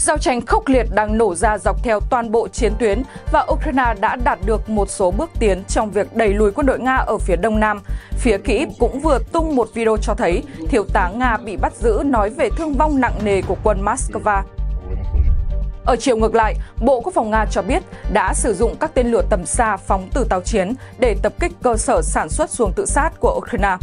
Giao tranh khốc liệt đang nổ ra dọc theo toàn bộ chiến tuyến và Ukraine đã đạt được một số bước tiến trong việc đẩy lùi quân đội Nga ở phía đông nam. Phía Kyiv cũng vừa tung một video cho thấy thiếu tá Nga bị bắt giữ nói về thương vong nặng nề của quân Moscow. Ở chiều ngược lại, Bộ Quốc phòng Nga cho biết đã sử dụng các tên lửa tầm xa phóng từ tàu chiến để tập kích cơ sở sản xuất xuồng tự sát của Ukraine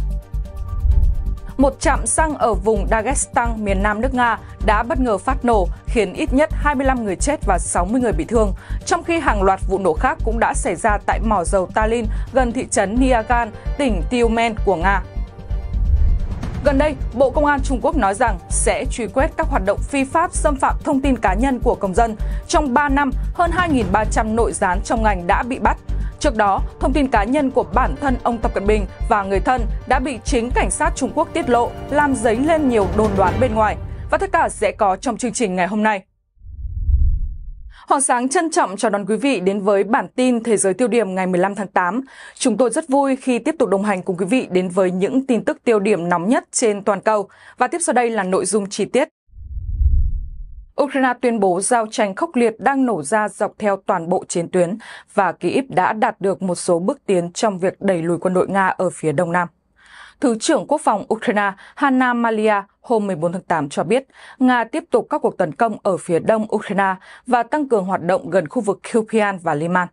một trạm xăng ở vùng Dagestan, miền nam nước Nga đã bất ngờ phát nổ, khiến ít nhất 25 người chết và 60 người bị thương, trong khi hàng loạt vụ nổ khác cũng đã xảy ra tại mỏ dầu Tallinn gần thị trấn Niagan, tỉnh Tiumen của Nga. Gần đây, Bộ Công an Trung Quốc nói rằng sẽ truy quét các hoạt động phi pháp xâm phạm thông tin cá nhân của công dân. Trong 3 năm, hơn 2.300 nội gián trong ngành đã bị bắt, Trước đó, thông tin cá nhân của bản thân ông Tập Cận Bình và người thân đã bị chính cảnh sát Trung Quốc tiết lộ, làm dấy lên nhiều đồn đoán bên ngoài. Và tất cả sẽ có trong chương trình ngày hôm nay. Hoàng Sáng trân trọng chào đón quý vị đến với bản tin Thế giới tiêu điểm ngày 15 tháng 8. Chúng tôi rất vui khi tiếp tục đồng hành cùng quý vị đến với những tin tức tiêu điểm nóng nhất trên toàn cầu. Và tiếp sau đây là nội dung chi tiết. Ukraine tuyên bố giao tranh khốc liệt đang nổ ra dọc theo toàn bộ chiến tuyến và Kyiv đã đạt được một số bước tiến trong việc đẩy lùi quân đội Nga ở phía đông nam. Thứ trưởng Quốc phòng Ukraine Hanna Malia hôm 14 tháng 8 cho biết Nga tiếp tục các cuộc tấn công ở phía đông Ukraine và tăng cường hoạt động gần khu vực Kupian và Liman.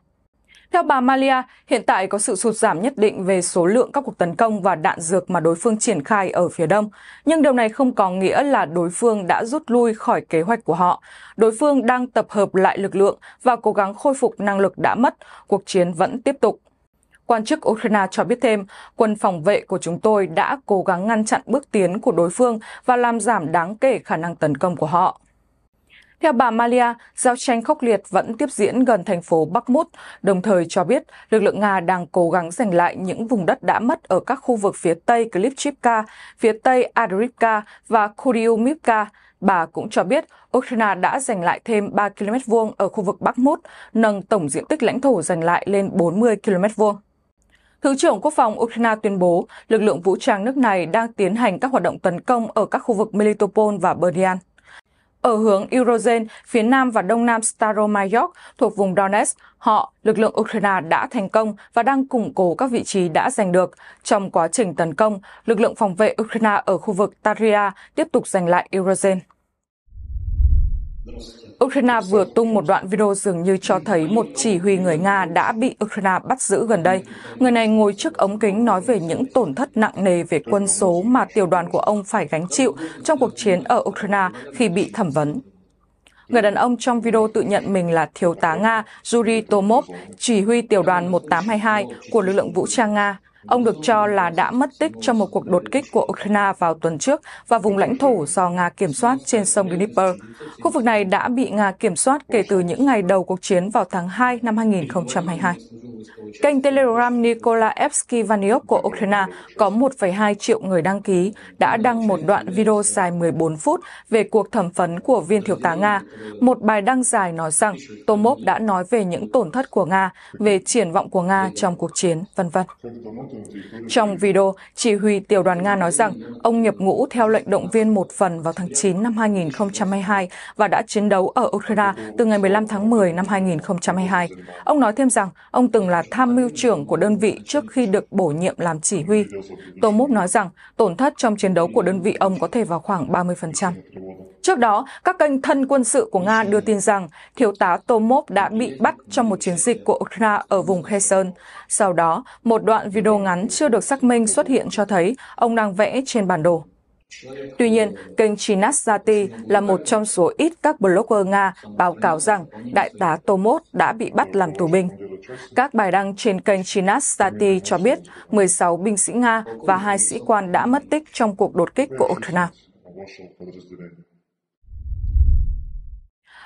Theo bà Malia, hiện tại có sự sụt giảm nhất định về số lượng các cuộc tấn công và đạn dược mà đối phương triển khai ở phía đông, nhưng điều này không có nghĩa là đối phương đã rút lui khỏi kế hoạch của họ. Đối phương đang tập hợp lại lực lượng và cố gắng khôi phục năng lực đã mất, cuộc chiến vẫn tiếp tục. Quan chức Ukraine cho biết thêm, quân phòng vệ của chúng tôi đã cố gắng ngăn chặn bước tiến của đối phương và làm giảm đáng kể khả năng tấn công của họ. Theo bà Malia, giao tranh khốc liệt vẫn tiếp diễn gần thành phố Bakhmut, đồng thời cho biết lực lượng Nga đang cố gắng giành lại những vùng đất đã mất ở các khu vực phía tây Klipchivka, phía tây Adrivka và Kuryumivka. Bà cũng cho biết Ukraine đã giành lại thêm 3 km vuông ở khu vực Bakhmut, nâng tổng diện tích lãnh thổ giành lại lên 40 km vuông. Thứ trưởng Quốc phòng Ukraine tuyên bố lực lượng vũ trang nước này đang tiến hành các hoạt động tấn công ở các khu vực Melitopol và Berdyansk ở hướng Eurozen, phía nam và đông nam Staromayor thuộc vùng Donetsk, họ, lực lượng Ukraine đã thành công và đang củng cố các vị trí đã giành được. Trong quá trình tấn công, lực lượng phòng vệ Ukraine ở khu vực Taria tiếp tục giành lại Eurozen. Ukraine vừa tung một đoạn video dường như cho thấy một chỉ huy người Nga đã bị Ukraine bắt giữ gần đây. Người này ngồi trước ống kính nói về những tổn thất nặng nề về quân số mà tiểu đoàn của ông phải gánh chịu trong cuộc chiến ở Ukraine khi bị thẩm vấn. Người đàn ông trong video tự nhận mình là thiếu tá Nga Yuri Tomov, chỉ huy tiểu đoàn 1822 của lực lượng vũ trang Nga. Ông được cho là đã mất tích trong một cuộc đột kích của Ukraine vào tuần trước và vùng lãnh thổ do Nga kiểm soát trên sông Dnipro. Khu vực này đã bị Nga kiểm soát kể từ những ngày đầu cuộc chiến vào tháng 2 năm 2022. Kênh Telegram Nikola Evsky của Ukraine có 1,2 triệu người đăng ký, đã đăng một đoạn video dài 14 phút về cuộc thẩm phấn của viên thiếu tá Nga. Một bài đăng dài nói rằng Tomov đã nói về những tổn thất của Nga, về triển vọng của Nga trong cuộc chiến, vân vân. Trong video, chỉ huy tiểu đoàn Nga nói rằng ông nhập ngũ theo lệnh động viên một phần vào tháng 9 năm 2022 và đã chiến đấu ở Ukraine từ ngày 15 tháng 10 năm 2022. Ông nói thêm rằng ông từng là tham mưu trưởng của đơn vị trước khi được bổ nhiệm làm chỉ huy. Tô Tomov nói rằng tổn thất trong chiến đấu của đơn vị ông có thể vào khoảng 30%. Trước đó, các kênh thân quân sự của Nga đưa tin rằng thiếu tá Tô Tomov đã bị bắt trong một chiến dịch của Ukraine ở vùng Kherson. Sau đó, một đoạn video ngắn chưa được xác minh xuất hiện cho thấy ông đang vẽ trên bản đồ. Tuy nhiên, kênh Chinasati là một trong số ít các blogger Nga báo cáo rằng đại tá Tomot đã bị bắt làm tù binh. Các bài đăng trên kênh Chinasati cho biết 16 binh sĩ Nga và hai sĩ quan đã mất tích trong cuộc đột kích của Ukraine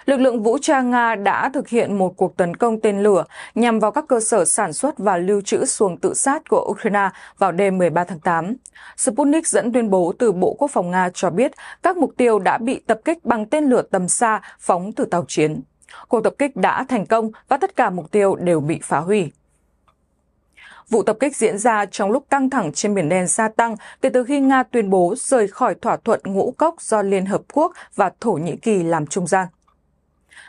lực lượng vũ trang Nga đã thực hiện một cuộc tấn công tên lửa nhằm vào các cơ sở sản xuất và lưu trữ xuồng tự sát của Ukraine vào đêm 13 tháng 8. Sputnik dẫn tuyên bố từ Bộ Quốc phòng Nga cho biết các mục tiêu đã bị tập kích bằng tên lửa tầm xa phóng từ tàu chiến. Cuộc tập kích đã thành công và tất cả mục tiêu đều bị phá hủy. Vụ tập kích diễn ra trong lúc căng thẳng trên Biển Đen gia tăng kể từ khi Nga tuyên bố rời khỏi thỏa thuận ngũ cốc do Liên Hợp Quốc và Thổ Nhĩ Kỳ làm trung gian.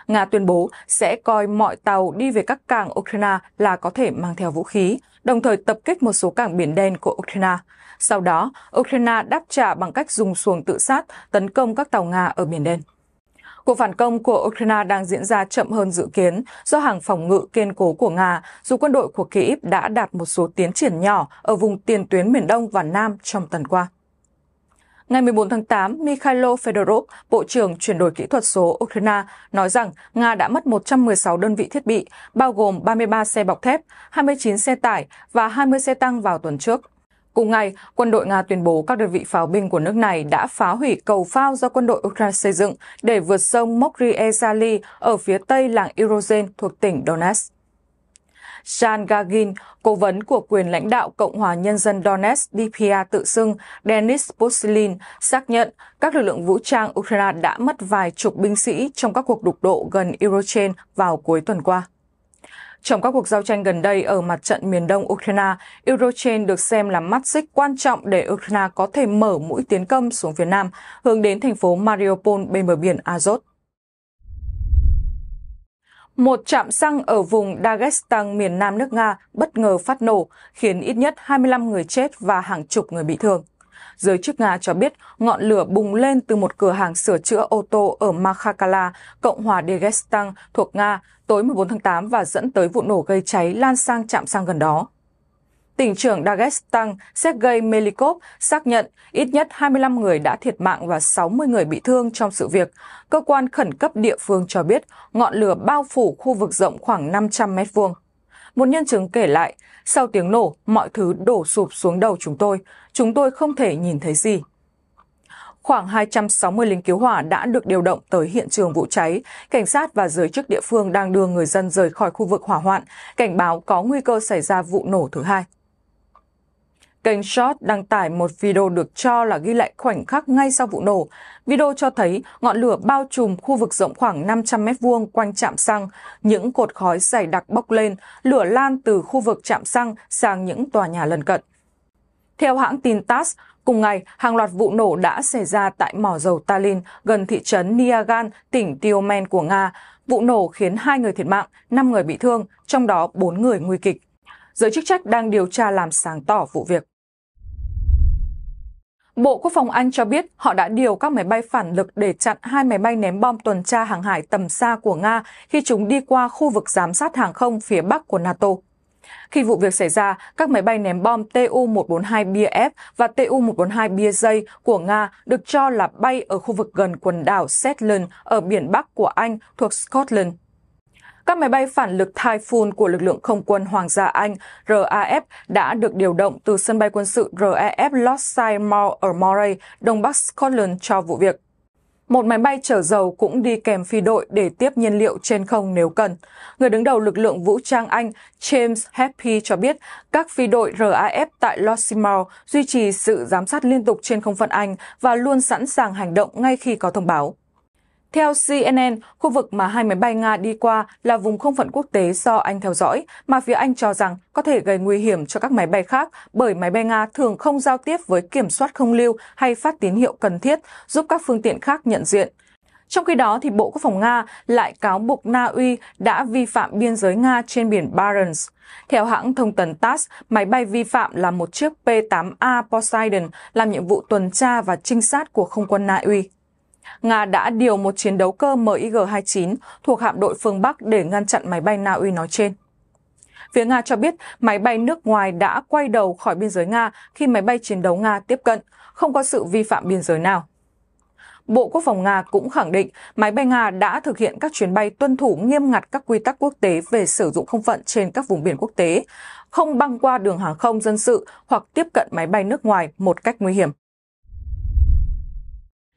Nga tuyên bố sẽ coi mọi tàu đi về các cảng Ukraine là có thể mang theo vũ khí, đồng thời tập kích một số cảng Biển Đen của Ukraine. Sau đó, Ukraine đáp trả bằng cách dùng xuồng tự sát tấn công các tàu Nga ở Biển Đen. Cuộc phản công của Ukraine đang diễn ra chậm hơn dự kiến do hàng phòng ngự kiên cố của Nga, dù quân đội của Kyiv đã đạt một số tiến triển nhỏ ở vùng tiền tuyến miền Đông và Nam trong tuần qua. Ngày 14 tháng 8, Mikhailo Fedorov, Bộ trưởng chuyển đổi kỹ thuật số Ukraine, nói rằng Nga đã mất 116 đơn vị thiết bị, bao gồm 33 xe bọc thép, 29 xe tải và 20 xe tăng vào tuần trước. Cùng ngày, quân đội Nga tuyên bố các đơn vị pháo binh của nước này đã phá hủy cầu phao do quân đội Ukraine xây dựng để vượt sông Mokri Ezali ở phía tây làng Irozen thuộc tỉnh Donetsk. Jan Gagin, cố vấn của quyền lãnh đạo Cộng hòa Nhân dân Donetsk DPA tự xưng Denis Posilin, xác nhận các lực lượng vũ trang Ukraine đã mất vài chục binh sĩ trong các cuộc đụng độ gần Eurochain vào cuối tuần qua. Trong các cuộc giao tranh gần đây ở mặt trận miền đông Ukraine, Eurochain được xem là mắt xích quan trọng để Ukraine có thể mở mũi tiến công xuống phía Nam, hướng đến thành phố Mariupol bên bờ biển Azov. Một trạm xăng ở vùng Dagestan miền nam nước Nga bất ngờ phát nổ, khiến ít nhất 25 người chết và hàng chục người bị thương. Giới chức Nga cho biết ngọn lửa bùng lên từ một cửa hàng sửa chữa ô tô ở Makhachkala, Cộng hòa Dagestan thuộc Nga tối 14 tháng 8 và dẫn tới vụ nổ gây cháy lan sang trạm xăng gần đó tỉnh trưởng Dagestan Sergei Melikov xác nhận ít nhất 25 người đã thiệt mạng và 60 người bị thương trong sự việc. Cơ quan khẩn cấp địa phương cho biết ngọn lửa bao phủ khu vực rộng khoảng 500 mét vuông. Một nhân chứng kể lại, sau tiếng nổ, mọi thứ đổ sụp xuống đầu chúng tôi. Chúng tôi không thể nhìn thấy gì. Khoảng 260 lính cứu hỏa đã được điều động tới hiện trường vụ cháy. Cảnh sát và giới chức địa phương đang đưa người dân rời khỏi khu vực hỏa hoạn, cảnh báo có nguy cơ xảy ra vụ nổ thứ hai. Kênh Short đăng tải một video được cho là ghi lại khoảnh khắc ngay sau vụ nổ. Video cho thấy ngọn lửa bao trùm khu vực rộng khoảng 500 mét vuông quanh trạm xăng, những cột khói dày đặc bốc lên, lửa lan từ khu vực trạm xăng sang những tòa nhà lân cận. Theo hãng tin TASS, cùng ngày, hàng loạt vụ nổ đã xảy ra tại mỏ dầu Tallinn gần thị trấn Niagan, tỉnh Tiomen của Nga. Vụ nổ khiến hai người thiệt mạng, 5 người bị thương, trong đó 4 người nguy kịch giới chức trách đang điều tra làm sáng tỏ vụ việc. Bộ Quốc phòng Anh cho biết họ đã điều các máy bay phản lực để chặn hai máy bay ném bom tuần tra hàng hải tầm xa của Nga khi chúng đi qua khu vực giám sát hàng không phía bắc của NATO. Khi vụ việc xảy ra, các máy bay ném bom Tu-142 BF và Tu-142 BJ của Nga được cho là bay ở khu vực gần quần đảo Shetland ở biển Bắc của Anh thuộc Scotland. Các máy bay phản lực Typhoon của lực lượng không quân Hoàng gia Anh RAF đã được điều động từ sân bay quân sự RAF Lochside Mall ở Moray, Đông Bắc Scotland cho vụ việc. Một máy bay chở dầu cũng đi kèm phi đội để tiếp nhiên liệu trên không nếu cần. Người đứng đầu lực lượng vũ trang Anh James Happy cho biết các phi đội RAF tại Lossimal duy trì sự giám sát liên tục trên không phận Anh và luôn sẵn sàng hành động ngay khi có thông báo. Theo CNN, khu vực mà hai máy bay Nga đi qua là vùng không phận quốc tế do Anh theo dõi, mà phía Anh cho rằng có thể gây nguy hiểm cho các máy bay khác bởi máy bay Nga thường không giao tiếp với kiểm soát không lưu hay phát tín hiệu cần thiết, giúp các phương tiện khác nhận diện. Trong khi đó, thì Bộ Quốc phòng Nga lại cáo buộc Na Uy đã vi phạm biên giới Nga trên biển Barents. Theo hãng thông tấn TASS, máy bay vi phạm là một chiếc P-8A Poseidon làm nhiệm vụ tuần tra và trinh sát của không quân Na Uy. Nga đã điều một chiến đấu cơ MiG-29 thuộc hạm đội phương Bắc để ngăn chặn máy bay Na Uy nói trên. Phía Nga cho biết máy bay nước ngoài đã quay đầu khỏi biên giới Nga khi máy bay chiến đấu Nga tiếp cận, không có sự vi phạm biên giới nào. Bộ Quốc phòng Nga cũng khẳng định máy bay Nga đã thực hiện các chuyến bay tuân thủ nghiêm ngặt các quy tắc quốc tế về sử dụng không phận trên các vùng biển quốc tế, không băng qua đường hàng không dân sự hoặc tiếp cận máy bay nước ngoài một cách nguy hiểm.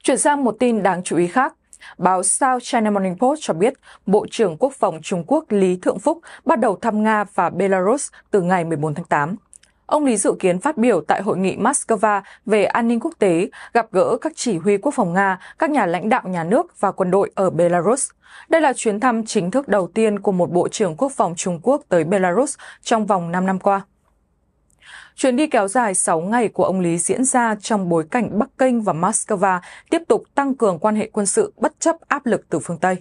Chuyển sang một tin đáng chú ý khác. Báo South China Morning Post cho biết Bộ trưởng Quốc phòng Trung Quốc Lý Thượng Phúc bắt đầu thăm Nga và Belarus từ ngày 14 tháng 8. Ông Lý dự kiến phát biểu tại hội nghị Moscow về an ninh quốc tế, gặp gỡ các chỉ huy quốc phòng Nga, các nhà lãnh đạo nhà nước và quân đội ở Belarus. Đây là chuyến thăm chính thức đầu tiên của một Bộ trưởng Quốc phòng Trung Quốc tới Belarus trong vòng 5 năm qua. Chuyến đi kéo dài 6 ngày của ông Lý diễn ra trong bối cảnh Bắc Kinh và Moscow tiếp tục tăng cường quan hệ quân sự bất chấp áp lực từ phương Tây.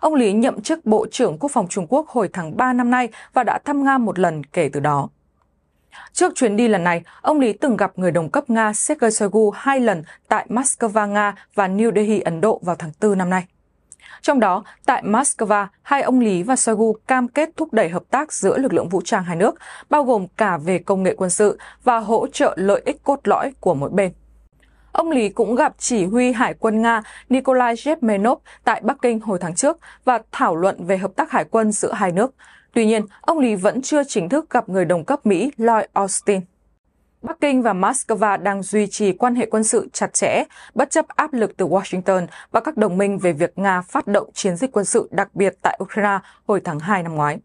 Ông Lý nhậm chức Bộ trưởng Quốc phòng Trung Quốc hồi tháng 3 năm nay và đã thăm Nga một lần kể từ đó. Trước chuyến đi lần này, ông Lý từng gặp người đồng cấp Nga Sergei Shoigu hai lần tại Moscow, Nga và New Delhi, Ấn Độ vào tháng 4 năm nay. Trong đó, tại Moscow, hai ông Lý và Shoigu cam kết thúc đẩy hợp tác giữa lực lượng vũ trang hai nước, bao gồm cả về công nghệ quân sự và hỗ trợ lợi ích cốt lõi của mỗi bên. Ông Lý cũng gặp chỉ huy Hải quân Nga Nikolai Zhepmenov tại Bắc Kinh hồi tháng trước và thảo luận về hợp tác hải quân giữa hai nước. Tuy nhiên, ông Lý vẫn chưa chính thức gặp người đồng cấp Mỹ Lloyd Austin. Bắc Kinh và Moscow đang duy trì quan hệ quân sự chặt chẽ, bất chấp áp lực từ Washington và các đồng minh về việc Nga phát động chiến dịch quân sự đặc biệt tại Ukraine hồi tháng 2 năm ngoái.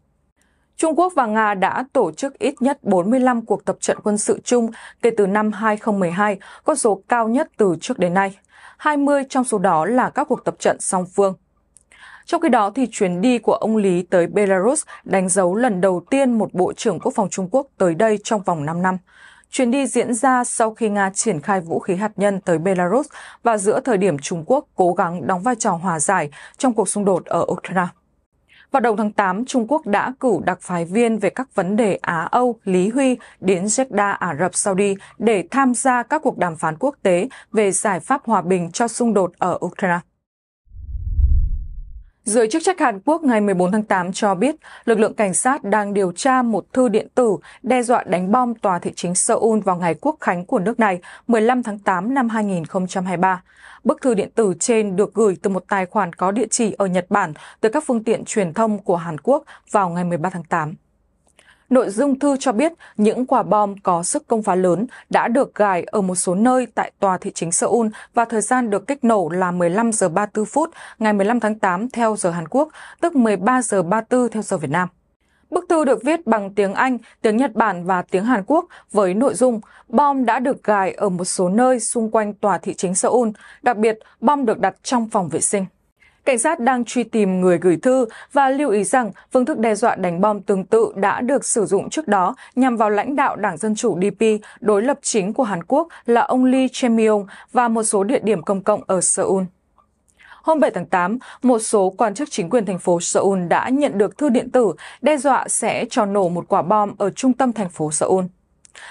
Trung Quốc và Nga đã tổ chức ít nhất 45 cuộc tập trận quân sự chung kể từ năm 2012, con số cao nhất từ trước đến nay. 20 trong số đó là các cuộc tập trận song phương. Trong khi đó, thì chuyến đi của ông Lý tới Belarus đánh dấu lần đầu tiên một Bộ trưởng Quốc phòng Trung Quốc tới đây trong vòng 5 năm. Chuyến đi diễn ra sau khi Nga triển khai vũ khí hạt nhân tới Belarus và giữa thời điểm Trung Quốc cố gắng đóng vai trò hòa giải trong cuộc xung đột ở Ukraine. Vào đầu tháng 8, Trung Quốc đã cử đặc phái viên về các vấn đề Á-Âu Lý Huy đến Jeddah, Ả Rập Saudi để tham gia các cuộc đàm phán quốc tế về giải pháp hòa bình cho xung đột ở Ukraine. Giới chức trách Hàn Quốc ngày 14 tháng 8 cho biết lực lượng cảnh sát đang điều tra một thư điện tử đe dọa đánh bom tòa thị chính Seoul vào ngày quốc khánh của nước này 15 tháng 8 năm 2023. Bức thư điện tử trên được gửi từ một tài khoản có địa chỉ ở Nhật Bản tới các phương tiện truyền thông của Hàn Quốc vào ngày 13 tháng 8. Nội dung thư cho biết những quả bom có sức công phá lớn đã được gài ở một số nơi tại tòa thị chính Seoul và thời gian được kích nổ là 15 giờ 34 phút ngày 15 tháng 8 theo giờ Hàn Quốc, tức 13 giờ 34 theo giờ Việt Nam. Bức thư được viết bằng tiếng Anh, tiếng Nhật Bản và tiếng Hàn Quốc với nội dung bom đã được gài ở một số nơi xung quanh tòa thị chính Seoul, đặc biệt bom được đặt trong phòng vệ sinh. Cảnh sát đang truy tìm người gửi thư và lưu ý rằng phương thức đe dọa đánh bom tương tự đã được sử dụng trước đó nhằm vào lãnh đạo Đảng Dân Chủ DP đối lập chính của Hàn Quốc là ông Lee Jae-myung và một số địa điểm công cộng ở Seoul. Hôm 7 tháng 8, một số quan chức chính quyền thành phố Seoul đã nhận được thư điện tử đe dọa sẽ cho nổ một quả bom ở trung tâm thành phố Seoul.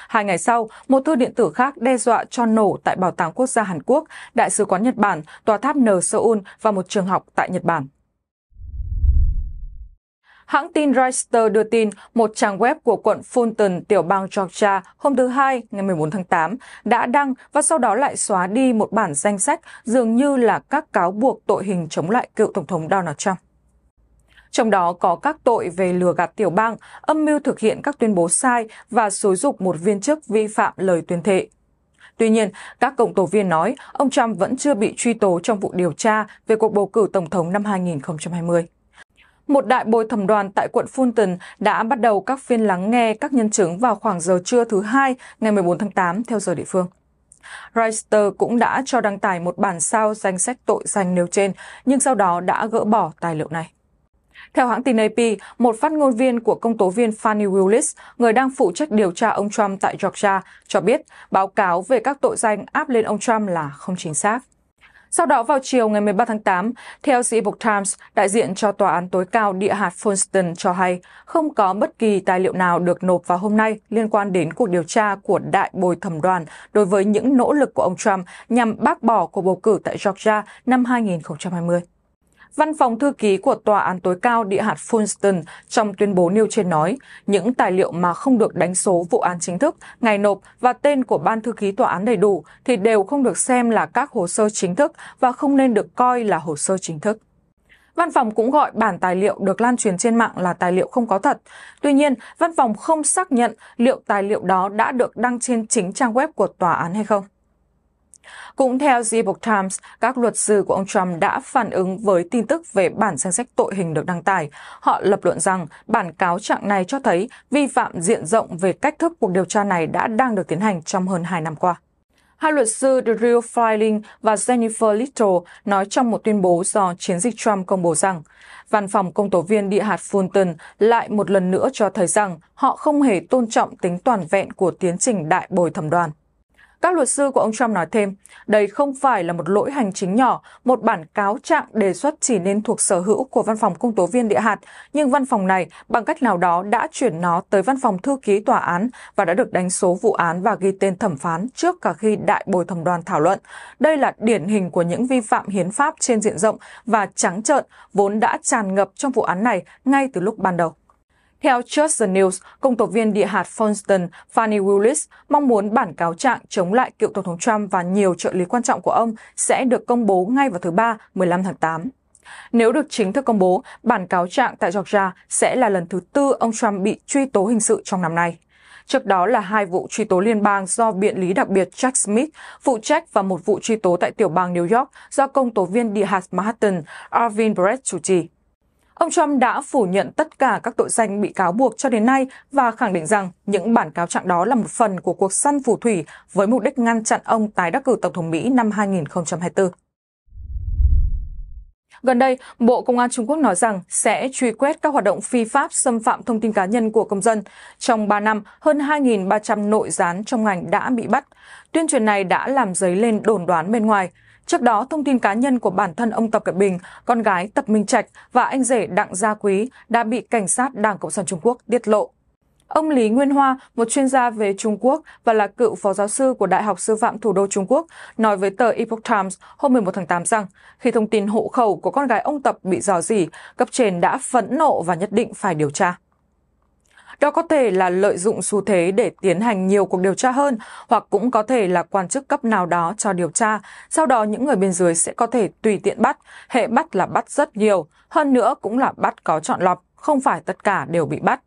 Hai ngày sau, một thư điện tử khác đe dọa cho nổ tại Bảo tàng Quốc gia Hàn Quốc, Đại sứ quán Nhật Bản, Tòa tháp N Seoul và một trường học tại Nhật Bản. Hãng tin Reuters đưa tin một trang web của quận Fulton, tiểu bang Georgia hôm thứ Hai ngày 14 tháng 8 đã đăng và sau đó lại xóa đi một bản danh sách dường như là các cáo buộc tội hình chống lại cựu Tổng thống Donald Trump trong đó có các tội về lừa gạt tiểu bang, âm mưu thực hiện các tuyên bố sai và xúi dục một viên chức vi phạm lời tuyên thệ. Tuy nhiên, các cộng tố viên nói ông Trump vẫn chưa bị truy tố trong vụ điều tra về cuộc bầu cử tổng thống năm 2020 một đại bồi thẩm đoàn tại quận Fulton đã bắt đầu các phiên lắng nghe các nhân chứng vào khoảng giờ trưa thứ Hai ngày 14 tháng 8 theo giờ địa phương. Reister cũng đã cho đăng tải một bản sao danh sách tội danh nêu trên, nhưng sau đó đã gỡ bỏ tài liệu này. Theo hãng tin AP, một phát ngôn viên của công tố viên Fannie Willis, người đang phụ trách điều tra ông Trump tại Georgia, cho biết báo cáo về các tội danh áp lên ông Trump là không chính xác. Sau đó vào chiều ngày 13 tháng 8, theo The Epoch Times, đại diện cho tòa án tối cao địa hạt Fonston cho hay không có bất kỳ tài liệu nào được nộp vào hôm nay liên quan đến cuộc điều tra của đại bồi thẩm đoàn đối với những nỗ lực của ông Trump nhằm bác bỏ cuộc bầu cử tại Georgia năm 2020. Văn phòng thư ký của Tòa án tối cao địa hạt Funston trong tuyên bố nêu trên nói, những tài liệu mà không được đánh số vụ án chính thức, ngày nộp và tên của ban thư ký tòa án đầy đủ thì đều không được xem là các hồ sơ chính thức và không nên được coi là hồ sơ chính thức. Văn phòng cũng gọi bản tài liệu được lan truyền trên mạng là tài liệu không có thật. Tuy nhiên, văn phòng không xác nhận liệu tài liệu đó đã được đăng trên chính trang web của tòa án hay không. Cũng theo The Epoch Times, các luật sư của ông Trump đã phản ứng với tin tức về bản danh sách tội hình được đăng tải. Họ lập luận rằng bản cáo trạng này cho thấy vi phạm diện rộng về cách thức cuộc điều tra này đã đang được tiến hành trong hơn 2 năm qua. Hai luật sư Drew Freiling và Jennifer Little nói trong một tuyên bố do chiến dịch Trump công bố rằng văn phòng công tố viên địa hạt Fulton lại một lần nữa cho thấy rằng họ không hề tôn trọng tính toàn vẹn của tiến trình đại bồi thẩm đoàn. Các luật sư của ông Trump nói thêm, đây không phải là một lỗi hành chính nhỏ, một bản cáo trạng đề xuất chỉ nên thuộc sở hữu của văn phòng công tố viên địa hạt, nhưng văn phòng này bằng cách nào đó đã chuyển nó tới văn phòng thư ký tòa án và đã được đánh số vụ án và ghi tên thẩm phán trước cả khi đại bồi thẩm đoàn thảo luận. Đây là điển hình của những vi phạm hiến pháp trên diện rộng và trắng trợn vốn đã tràn ngập trong vụ án này ngay từ lúc ban đầu. Theo Just the News, công tố viên địa hạt Fonston Fanny Willis mong muốn bản cáo trạng chống lại cựu Tổng thống Trump và nhiều trợ lý quan trọng của ông sẽ được công bố ngay vào thứ Ba 15 tháng 8. Nếu được chính thức công bố, bản cáo trạng tại Georgia sẽ là lần thứ tư ông Trump bị truy tố hình sự trong năm nay. Trước đó là hai vụ truy tố liên bang do biện lý đặc biệt Jack Smith phụ trách và một vụ truy tố tại tiểu bang New York do công tố viên địa hạt Manhattan Arvin Brett chủ trì. Ông Trump đã phủ nhận tất cả các tội danh bị cáo buộc cho đến nay và khẳng định rằng những bản cáo trạng đó là một phần của cuộc săn phù thủy với mục đích ngăn chặn ông tái đắc cử Tổng thống Mỹ năm 2024. Gần đây, Bộ Công an Trung Quốc nói rằng sẽ truy quét các hoạt động phi pháp xâm phạm thông tin cá nhân của công dân. Trong 3 năm, hơn 2.300 nội gián trong ngành đã bị bắt. Tuyên truyền này đã làm dấy lên đồn đoán bên ngoài. Trước đó, thông tin cá nhân của bản thân ông Tập Cận Bình, con gái Tập Minh Trạch và anh rể Đặng Gia Quý đã bị cảnh sát Đảng Cộng sản Trung Quốc tiết lộ. Ông Lý Nguyên Hoa, một chuyên gia về Trung Quốc và là cựu phó giáo sư của Đại học Sư phạm Thủ đô Trung Quốc, nói với tờ Epoch Times hôm 11 tháng 8 rằng khi thông tin hộ khẩu của con gái ông Tập bị dò dỉ, cấp trên đã phẫn nộ và nhất định phải điều tra. Đó có thể là lợi dụng xu thế để tiến hành nhiều cuộc điều tra hơn hoặc cũng có thể là quan chức cấp nào đó cho điều tra. Sau đó những người bên dưới sẽ có thể tùy tiện bắt, hệ bắt là bắt rất nhiều, hơn nữa cũng là bắt có chọn lọc, không phải tất cả đều bị bắt.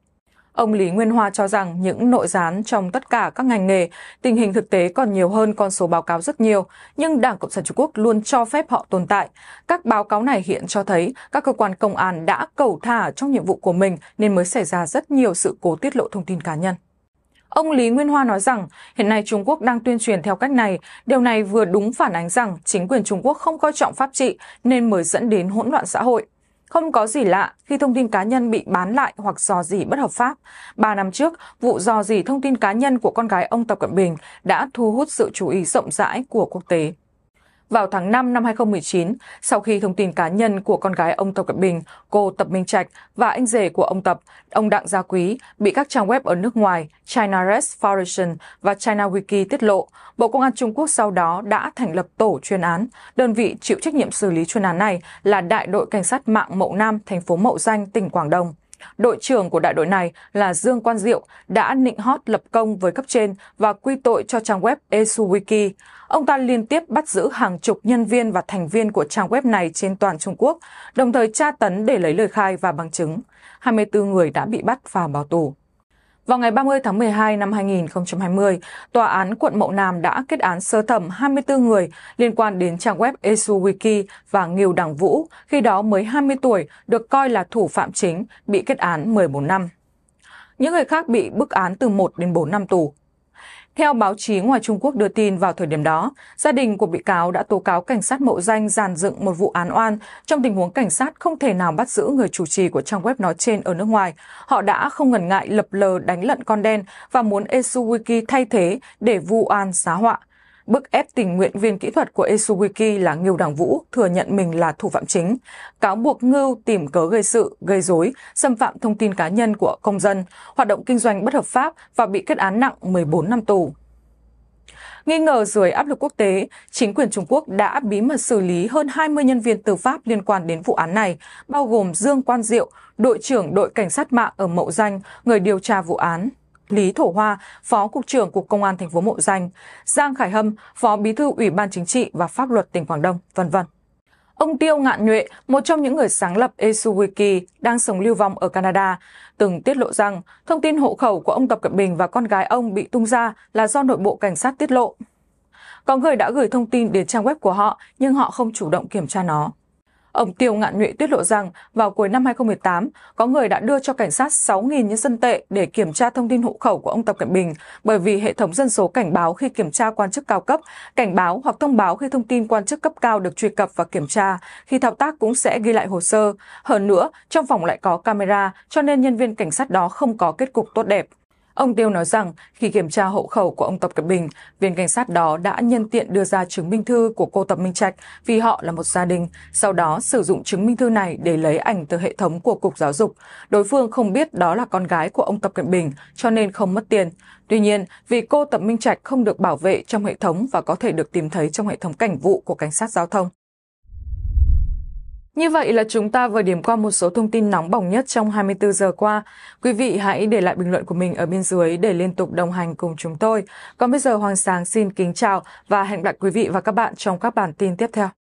Ông Lý Nguyên Hoa cho rằng những nội gián trong tất cả các ngành nghề, tình hình thực tế còn nhiều hơn con số báo cáo rất nhiều, nhưng Đảng Cộng sản Trung Quốc luôn cho phép họ tồn tại. Các báo cáo này hiện cho thấy các cơ quan công an đã cầu thả trong nhiệm vụ của mình nên mới xảy ra rất nhiều sự cố tiết lộ thông tin cá nhân. Ông Lý Nguyên Hoa nói rằng hiện nay Trung Quốc đang tuyên truyền theo cách này. Điều này vừa đúng phản ánh rằng chính quyền Trung Quốc không coi trọng pháp trị nên mới dẫn đến hỗn loạn xã hội. Không có gì lạ khi thông tin cá nhân bị bán lại hoặc dò dỉ bất hợp pháp. Ba năm trước, vụ dò dỉ thông tin cá nhân của con gái ông Tập Cận Bình đã thu hút sự chú ý rộng rãi của quốc tế vào tháng 5 năm 2019 sau khi thông tin cá nhân của con gái ông Tập Cận Bình, cô Tập Minh Trạch và anh rể của ông Tập, ông Đặng Gia Quý bị các trang web ở nước ngoài China Press Foundation và China Wiki tiết lộ, Bộ Công an Trung Quốc sau đó đã thành lập tổ chuyên án. Đơn vị chịu trách nhiệm xử lý chuyên án này là Đại đội Cảnh sát mạng Mậu Nam, thành phố Mậu Danh, tỉnh Quảng Đông. Đội trưởng của đại đội này là Dương Quan Diệu đã nịnh hót lập công với cấp trên và quy tội cho trang web EsuWiki. Ông ta liên tiếp bắt giữ hàng chục nhân viên và thành viên của trang web này trên toàn Trung Quốc, đồng thời tra tấn để lấy lời khai và bằng chứng. 24 người đã bị bắt và bỏ tù. Vào ngày 30 tháng 12 năm 2020, Tòa án quận Mậu Nam đã kết án sơ thẩm 24 người liên quan đến trang web EsuWiki và Nghiêu Đảng Vũ, khi đó mới 20 tuổi, được coi là thủ phạm chính, bị kết án 14 năm. Những người khác bị bức án từ 1 đến 4 năm tù. Theo báo chí ngoài Trung Quốc đưa tin vào thời điểm đó, gia đình của bị cáo đã tố cáo cảnh sát mộ danh giàn dựng một vụ án oan trong tình huống cảnh sát không thể nào bắt giữ người chủ trì của trang web nói trên ở nước ngoài. Họ đã không ngần ngại lập lờ đánh lận con đen và muốn Esuwiki thay thế để vu oan xá họa bức ép tình nguyện viên kỹ thuật của Isuwiki là Ngưu Đảng Vũ thừa nhận mình là thủ phạm chính, cáo buộc Ngưu tìm cớ gây sự, gây rối, xâm phạm thông tin cá nhân của công dân, hoạt động kinh doanh bất hợp pháp và bị kết án nặng 14 năm tù. Nghi ngờ dưới áp lực quốc tế, chính quyền Trung Quốc đã bí mật xử lý hơn 20 nhân viên tư pháp liên quan đến vụ án này, bao gồm Dương Quan Diệu, đội trưởng đội cảnh sát mạng ở Mậu Danh, người điều tra vụ án. Lý Thổ Hoa, Phó Cục trưởng Cục Công an thành phố Mộ Danh, Giang Khải Hâm, Phó Bí thư Ủy ban Chính trị và Pháp luật tỉnh Quảng Đông, vân vân. Ông Tiêu Ngạn Nhuệ, một trong những người sáng lập EsuWiki, đang sống lưu vong ở Canada, từng tiết lộ rằng thông tin hộ khẩu của ông Tập Cận Bình và con gái ông bị tung ra là do nội bộ cảnh sát tiết lộ. Có người đã gửi thông tin đến trang web của họ nhưng họ không chủ động kiểm tra nó. Ông Tiêu Ngạn Nhụy tiết lộ rằng vào cuối năm 2018, có người đã đưa cho cảnh sát 6.000 nhân dân tệ để kiểm tra thông tin hộ khẩu của ông Tập Cận Bình bởi vì hệ thống dân số cảnh báo khi kiểm tra quan chức cao cấp, cảnh báo hoặc thông báo khi thông tin quan chức cấp cao được truy cập và kiểm tra, khi thao tác cũng sẽ ghi lại hồ sơ. Hơn nữa, trong phòng lại có camera cho nên nhân viên cảnh sát đó không có kết cục tốt đẹp. Ông Tiêu nói rằng khi kiểm tra hộ khẩu của ông Tập Cận Bình, viên cảnh sát đó đã nhân tiện đưa ra chứng minh thư của cô Tập Minh Trạch vì họ là một gia đình, sau đó sử dụng chứng minh thư này để lấy ảnh từ hệ thống của Cục Giáo dục. Đối phương không biết đó là con gái của ông Tập Cận Bình cho nên không mất tiền. Tuy nhiên, vì cô Tập Minh Trạch không được bảo vệ trong hệ thống và có thể được tìm thấy trong hệ thống cảnh vụ của cảnh sát giao thông, như vậy là chúng ta vừa điểm qua một số thông tin nóng bỏng nhất trong 24 giờ qua. Quý vị hãy để lại bình luận của mình ở bên dưới để liên tục đồng hành cùng chúng tôi. Còn bây giờ Hoàng Sáng xin kính chào và hẹn gặp lại quý vị và các bạn trong các bản tin tiếp theo.